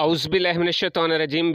अउज़बिल्लिनशतरजीम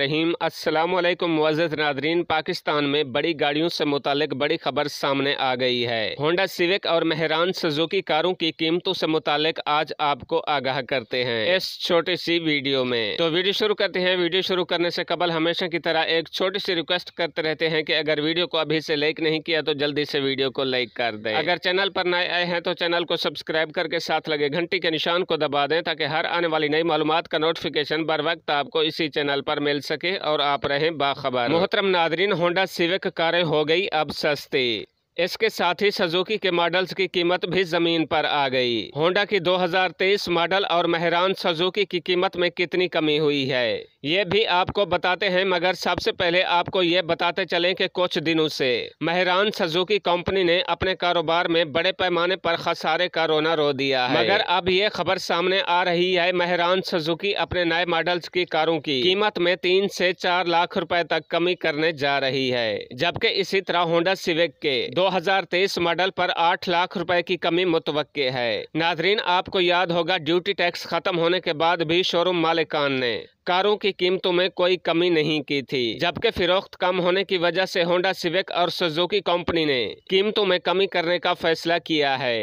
रहीम अल्लाम वजत नादरीन पाकिस्तान में बड़ी गाड़ियों से मुतक बड़ी खबर सामने आ गई है होंडा सिविक और मेहरान सजुकी कारों की कीमतों से मुतक आज आपको आगाह करते हैं इस छोटी सी वीडियो में तो वीडियो शुरू करते हैं वीडियो शुरू करने से कबल हमेशा की तरह एक छोटी सी रिक्वेस्ट करते रहते हैं की अगर वीडियो को अभी से लाइक नहीं किया तो जल्दी से वीडियो को लाइक कर दें अगर चैनल पर नए आए हैं तो चैनल को सब्सक्राइब करके साथ लगे घंटी के निशान को दबा दें ताकि हर आने वाली नई मालूम का नोटिफिकेशन बर वक्त आपको इसी चैनल पर मिल सके और आप रहें बाखबर मोहतरम नादरीन होंडा सिविक कारें हो गई अब सस्ती इसके साथ ही सजुकी के मॉडल्स की कीमत भी जमीन पर आ गई होंडा की 2023 मॉडल और मेहरान सजुकी की कीमत में कितनी कमी हुई है ये भी आपको बताते हैं मगर सबसे पहले आपको ये बताते चलें कि कुछ दिनों से मेहरान सजुकी कंपनी ने अपने कारोबार में बड़े पैमाने पर खसारे का रोना रो दिया है मगर अब ये खबर सामने आ रही है मेहरान सजुकी अपने नए मॉडल्स की कारों की कीमत में तीन से चार लाख रुपए तक कमी करने जा रही है जबकि इसी तरह होंडा सिविक के दो मॉडल पर आठ लाख रूपए की कमी मुतव है नाजरीन आपको याद होगा ड्यूटी टैक्स खत्म होने के बाद भी शोरूम मालिकान ने कारों की कीमतों में कोई कमी नहीं की थी जबकि फिरोख्त कम होने की वजह से होंडा सिविक और सुजुकी कंपनी ने कीमतों में कमी करने का फैसला किया है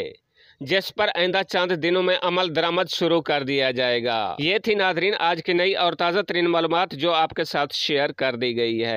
जिस पर आइंदा चंद दिनों में अमल दरामद शुरू कर दिया जाएगा ये थी नादरीन आज की नई और ताज़ा तरीन मालूम जो आपके साथ शेयर कर दी गई है